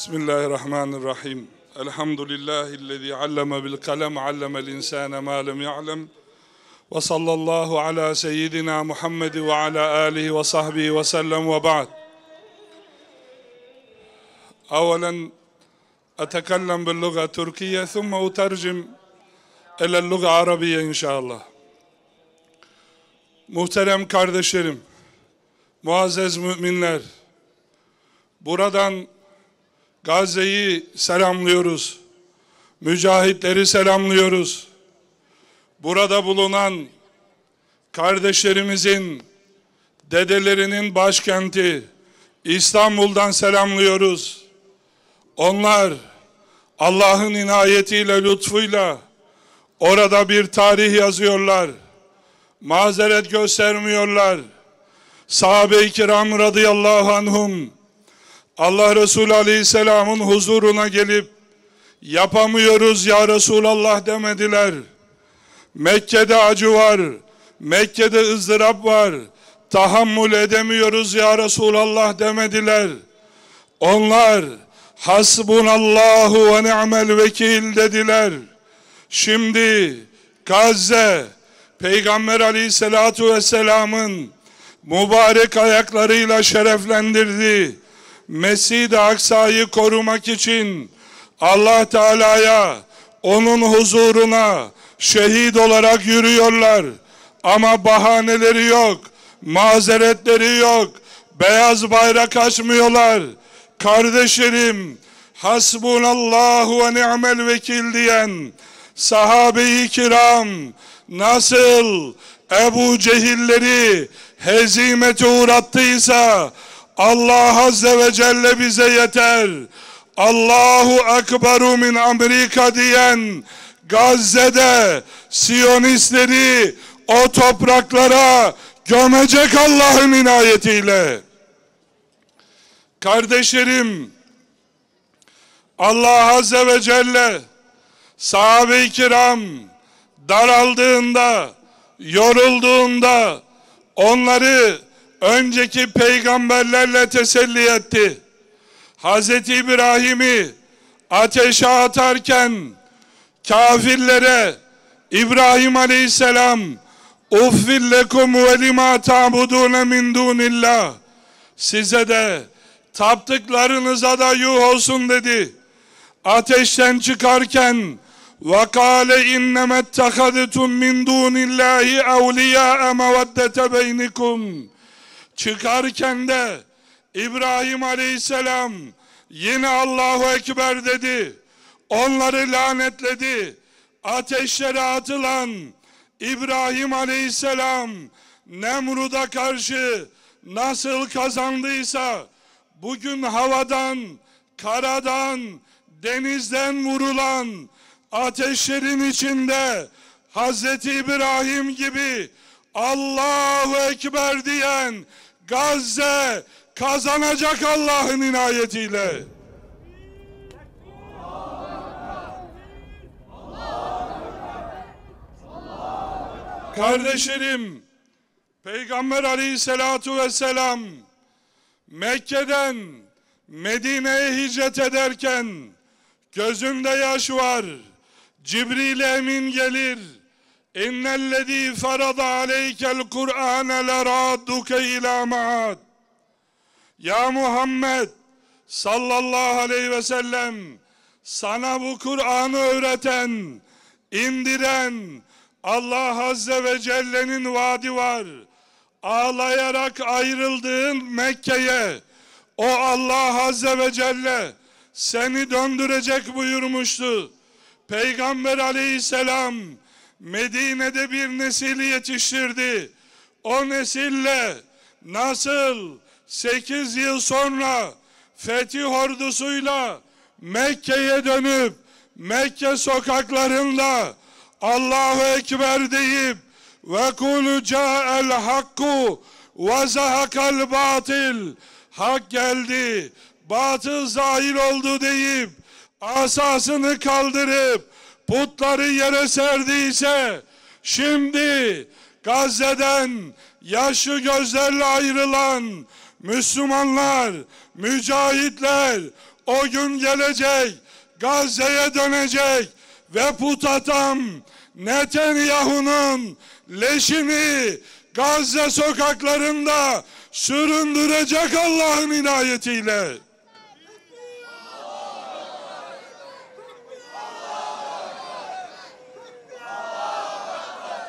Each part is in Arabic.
Bismillahirrahmanirrahim. Elhamdülillahillezî alleme bil kalem allemel insâne mâ lem ya'lem. Ve sallallahu ala seyyidina Muhammed ve ala alihi ve sahbihi ve sellem ve ba'd. Evvelen أتكلم باللغة التركية ثم أترجم إلى اللغة العربية إن شاء الله. Muhterem kardeşlerim, muazzez müminler, buradan Gazze'yi selamlıyoruz. Mücahitleri selamlıyoruz. Burada bulunan kardeşlerimizin dedelerinin başkenti İstanbul'dan selamlıyoruz. Onlar Allah'ın inayetiyle, lütfuyla orada bir tarih yazıyorlar. Mazeret göstermiyorlar. Sahabe-i kiram radıyallahu anhum Allah Resulü Aleyhisselam'ın huzuruna gelip yapamıyoruz ya Resulallah demediler. Mekke'de acı var, Mekke'de ızdırap var, tahammül edemiyoruz ya Resulallah demediler. Onlar hasbunallahu ve ni'mel vekil dediler. Şimdi Gazze Peygamber Aleyhisselatu vesselamın mübarek ayaklarıyla şereflendirdi Mescid-i Aksa'yı korumak için Allah Teala'ya, onun huzuruna şehit olarak yürüyorlar. Ama bahaneleri yok, mazeretleri yok. Beyaz bayrak açmıyorlar. Kardeşlerim, hasbunallahu ve ni'mel vekil diyen sahabe-i kiram nasıl Ebu Cehilleri hezimete uğrattıysa Allah Azze ve Celle bize yeter. Allahu Ekberu min Amerika diyen Gazze'de Siyonistleri o topraklara gömecek Allah'ın inayetiyle. Kardeşlerim, Allah Azze ve Celle sahabe-i kiram daraldığında, yorulduğunda onları önceki peygamberlerle teselli etti. Hz. İbrahim'i ateşe atarken kafirlere İbrahim aleyhisselam uffil lekum ve lima ta'budune min dunillah size de taptıklarınıza da yuh olsun dedi. Ateşten çıkarken وَقَالَ اِنَّمَا اتَّخَذْتُمْ مِنْ دُونِ اللّٰهِ اَوْلِيَاءَ مَوَدَّةَ بَيْنِكُمْ çıkarken de İbrahim Aleyhisselam yine Allahu Ekber dedi. Onları lanetledi. Ateşlere atılan İbrahim Aleyhisselam Nemrud'a karşı nasıl kazandıysa bugün havadan, karadan, denizden vurulan ateşlerin içinde Hazreti İbrahim gibi Allahu Ekber diyen Gazze kazanacak Allah'ın inayetiyle. Kardeşlerim, Peygamber aleyhissalatu vesselam Mekke'den Medine'ye hicret ederken gözünde yaş var. Cibril Emin gelir İnnellezî ferada aleykel Kur'âne leradduke ilâ maad. Ya Muhammed sallallahu aleyhi ve sellem sana bu Kur'an'ı öğreten, indiren Allah Azze ve Celle'nin vaadi var. Ağlayarak ayrıldığın Mekke'ye o Allah Azze ve Celle seni döndürecek buyurmuştu. Peygamber aleyhisselam Medine'de bir nesil yetiştirdi. O nesille nasıl 8 yıl sonra fetih ordusuyla Mekke'ye dönüp Mekke sokaklarında Allahu Ekber deyip ve kulu el hakku ve zahakal batil hak geldi batıl zahir oldu deyip asasını kaldırıp putları yere serdiyse şimdi Gazze'den yaşlı gözlerle ayrılan Müslümanlar, mücahitler o gün gelecek, Gazze'ye dönecek ve put atam Netanyahu'nun leşini Gazze sokaklarında süründürecek Allah'ın inayetiyle.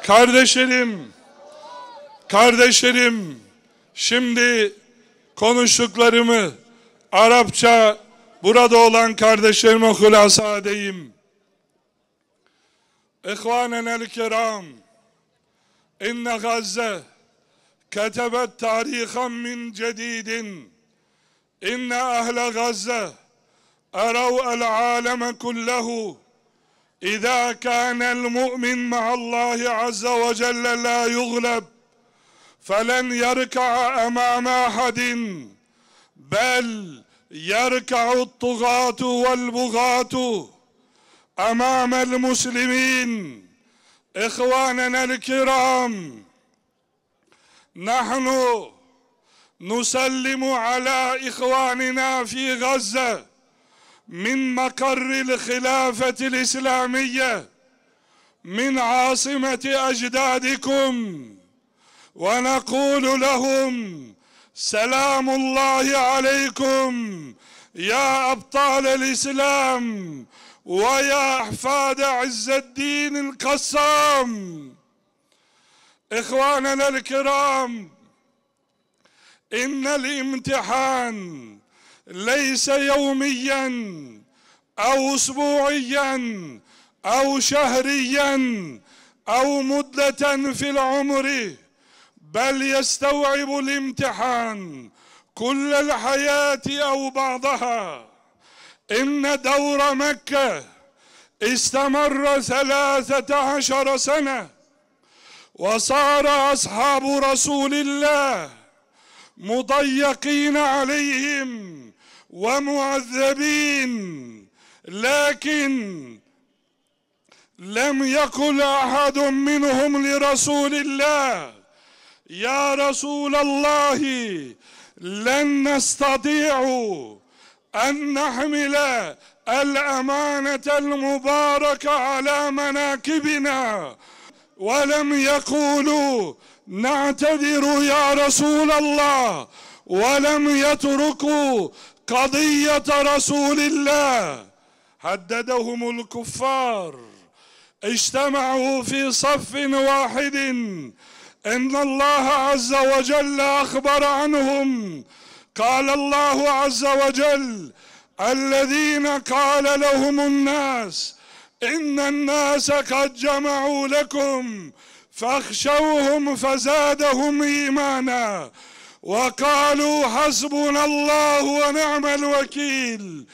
Kardeşlerim, kardeşlerim, şimdi konuştuklarımı Arapça burada olan kardeşlerime hulasa edeyim. el kiram, inne Gazze ketebet tarihan min cedidin. İnne ahle Gazze erav el aleme kullehu إذا كان المؤمن مع الله عز وجل لا يغلب فلن يركع أمام أحد بل يركع الطغاة والبغاة أمام المسلمين إخواننا الكرام نحن نسلم على إخواننا في غزة من مقر الخلافة الإسلامية من عاصمة أجدادكم ونقول لهم سلام الله عليكم يا أبطال الإسلام ويا أحفاد عز الدين القسام إخواننا الكرام إن الامتحان ليس يوميا او اسبوعيا او شهريا او مده في العمر بل يستوعب الامتحان كل الحياه او بعضها ان دور مكه استمر ثلاثه عشر سنه وصار اصحاب رسول الله مضيقين عليهم ومعذبين لكن لم يقل احد منهم لرسول الله يا رسول الله لن نستطيع ان نحمل الامانه المباركه على مناكبنا ولم يقولوا نعتذر يا رسول الله ولم يتركوا قضية رسول الله هددهم الكفار اجتمعوا في صف واحد ان الله عز وجل اخبر عنهم قال الله عز وجل الذين قال لهم الناس ان الناس قد جمعوا لكم فاخشوهم فزادهم ايمانا وقالوا حسبنا الله ونعم الوكيل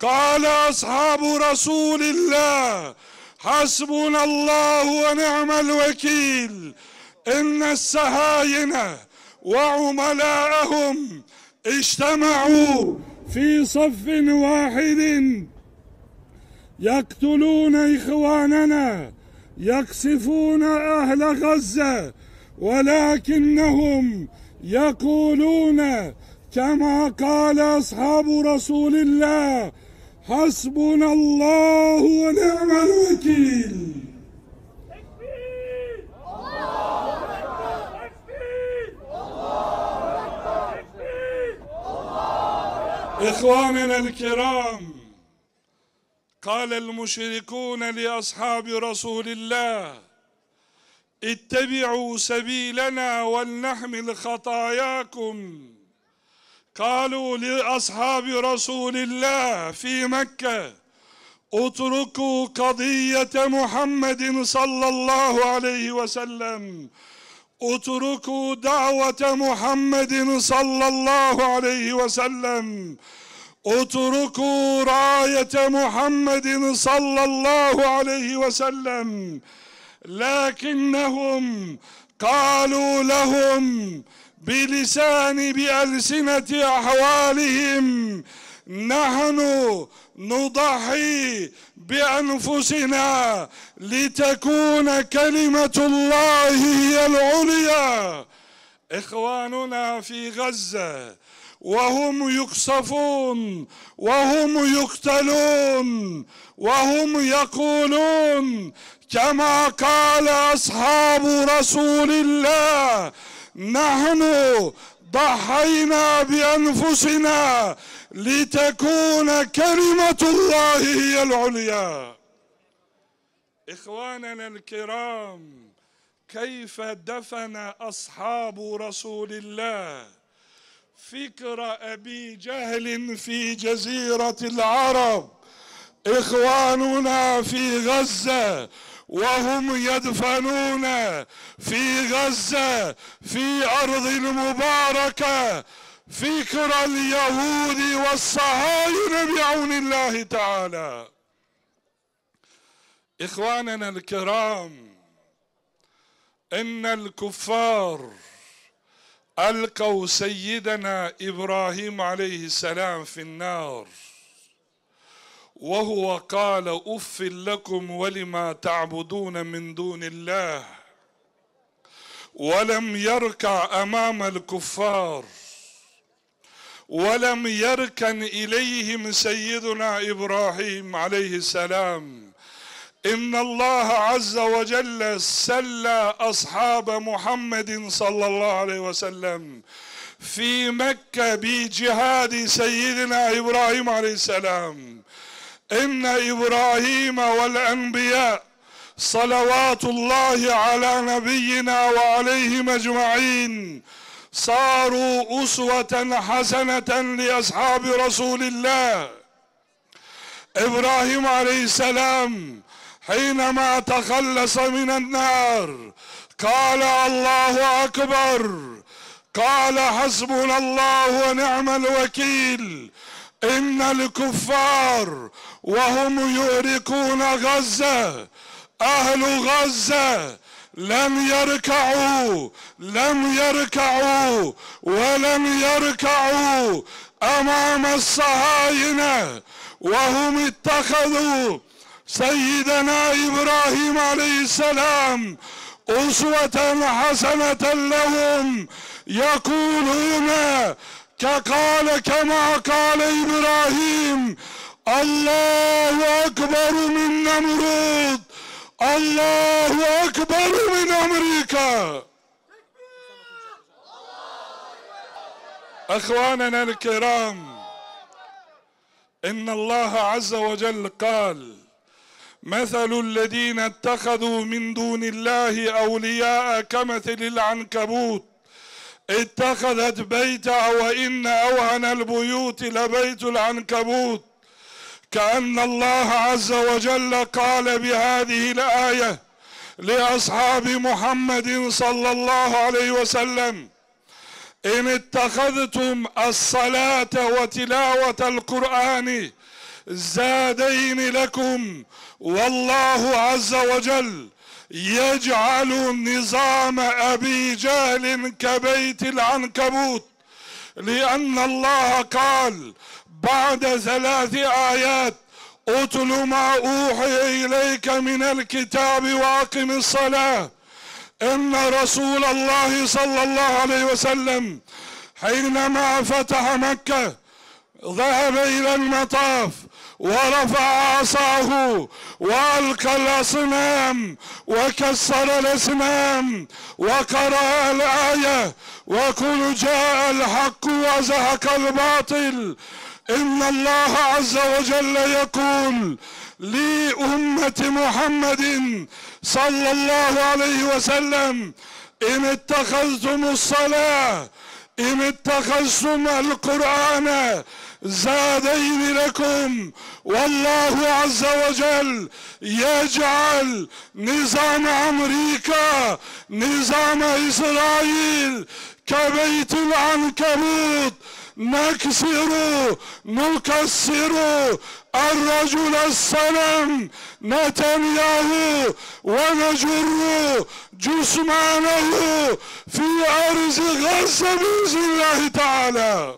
قال اصحاب رسول الله حسبنا الله ونعم الوكيل ان السهاينه وعملاءهم اجتمعوا في صف واحد يقتلون اخواننا يقصفون اهل غزه ولكنهم يقولون كما قال أصحاب رسول الله حسبنا الله ونعم الوكيل إخواننا الكرام قال المشركون لأصحاب رسول الله اتبعوا سبيلنا ولنحمل خطاياكم قالوا لاصحاب رسول الله في مكه اتركوا قضيه محمد صلى الله عليه وسلم اتركوا دعوه محمد صلى الله عليه وسلم اتركوا رايه محمد صلى الله عليه وسلم لكنهم قالوا لهم بلسان بألسنة أحوالهم نحن نضحي بأنفسنا لتكون كلمة الله هي العليا إخواننا في غزة وهم يقصفون وهم يقتلون وهم يقولون كما قال اصحاب رسول الله نحن ضحينا بانفسنا لتكون كلمه الله هي العليا اخواننا الكرام كيف دفن اصحاب رسول الله فكر أبي جهل في جزيرة العرب إخواننا في غزة وهم يدفنون في غزة في أرض المباركة فكر اليهود والصهاينة بعون الله تعالى إخواننا الكرام إن الكفار القوا سيدنا ابراهيم عليه السلام في النار وهو قال اف لكم ولما تعبدون من دون الله ولم يركع امام الكفار ولم يركن اليهم سيدنا ابراهيم عليه السلام إن الله عز وجل سلى أصحاب محمد صلى الله عليه وسلم في مكة بجهاد سيدنا إبراهيم عليه السلام إن إبراهيم والأنبياء صلوات الله على نبينا وعليهم أجمعين صاروا أسوة حسنة لأصحاب رسول الله إبراهيم عليه السلام حينما تخلص من النار قال الله اكبر قال حسبنا الله ونعم الوكيل ان الكفار وهم يهلكون غزه اهل غزه لم يركعوا لم يركعوا ولم يركعوا امام الصهاينه وهم اتخذوا Seyyidena İbrahim aleyhisselam usveten haseneten lehum yekulune kekale kema kale İbrahim Allahu ekberu min nemrud Allahu ekberu min Amerika أخواننا الكرام إن الله عز وجل قال مثل الذين اتخذوا من دون الله أولياء كمثل العنكبوت اتخذت بيتا وإن أوهن البيوت لبيت العنكبوت كأن الله عز وجل قال بهذه الآية لأصحاب محمد صلى الله عليه وسلم إن اتخذتم الصلاة وتلاوة القرآن زادين لكم والله عز وجل يجعل نظام أبي جهل كبيت العنكبوت لأن الله قال بعد ثلاث آيات اتل ما أوحي إليك من الكتاب وأقم الصلاة إن رسول الله صلى الله عليه وسلم حينما فتح مكة ذهب إلى المطاف ورفع عصاه والقى الاصنام وكسر الاصنام وقرا الايه وقل جاء الحق وزهق الباطل ان الله عز وجل يقول لامه محمد صلى الله عليه وسلم ان اتخذتم الصلاه ان اتخذتم القران زادين لكم والله عز وجل يجعل نظام امريكا نظام اسرائيل كبيت العنكبوت نكسر نكسر الرجل السلام نتنياهو ونجر جسمانه في ارز غزه باذن الله تعالى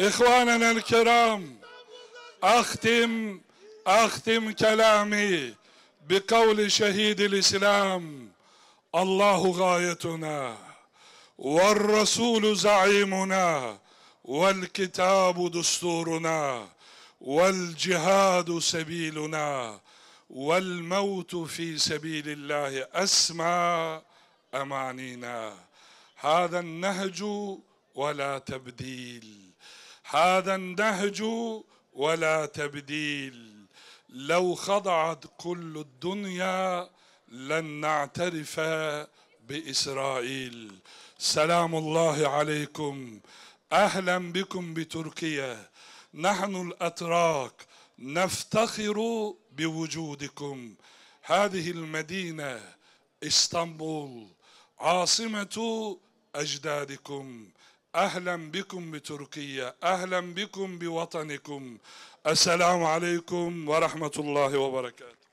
إخواننا الكرام أختم أختم كلامي بقول شهيد الإسلام الله غايتنا والرسول زعيمنا والكتاب دستورنا والجهاد سبيلنا والموت في سبيل الله أسمى أمانينا هذا النهج ولا تبديل هذا النهج ولا تبديل لو خضعت كل الدنيا لن نعترف باسرائيل سلام الله عليكم اهلا بكم بتركيا نحن الاتراك نفتخر بوجودكم هذه المدينه اسطنبول عاصمه اجدادكم اهلا بكم بتركيا اهلا بكم بوطنكم السلام عليكم ورحمه الله وبركاته